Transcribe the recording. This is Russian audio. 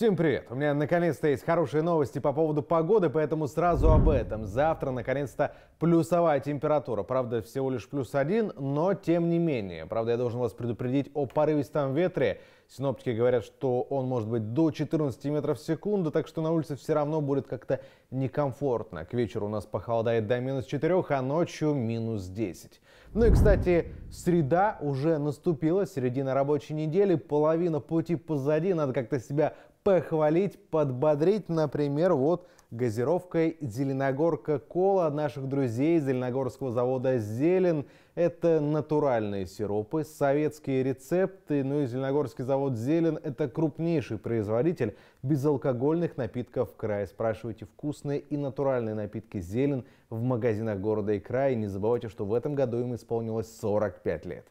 Всем привет! У меня наконец-то есть хорошие новости по поводу погоды, поэтому сразу об этом. Завтра наконец-то плюсовая температура. Правда, всего лишь плюс один, но тем не менее. Правда, я должен вас предупредить о порывистом ветре Синоптики говорят, что он может быть до 14 метров в секунду, так что на улице все равно будет как-то некомфортно. К вечеру у нас похолодает до минус 4, а ночью минус 10. Ну и, кстати, среда уже наступила, середина рабочей недели, половина пути позади, надо как-то себя похвалить, подбодрить, например, вот газировкой «Зеленогорка Кола» от наших друзей зеленогорского завода «Зелен». Это натуральные сиропы, советские рецепты, ну и зеленогорский завод завод «Зелен» – это крупнейший производитель безалкогольных напитков в крае. Спрашивайте вкусные и натуральные напитки «Зелен» в магазинах города и края. И не забывайте, что в этом году им исполнилось 45 лет.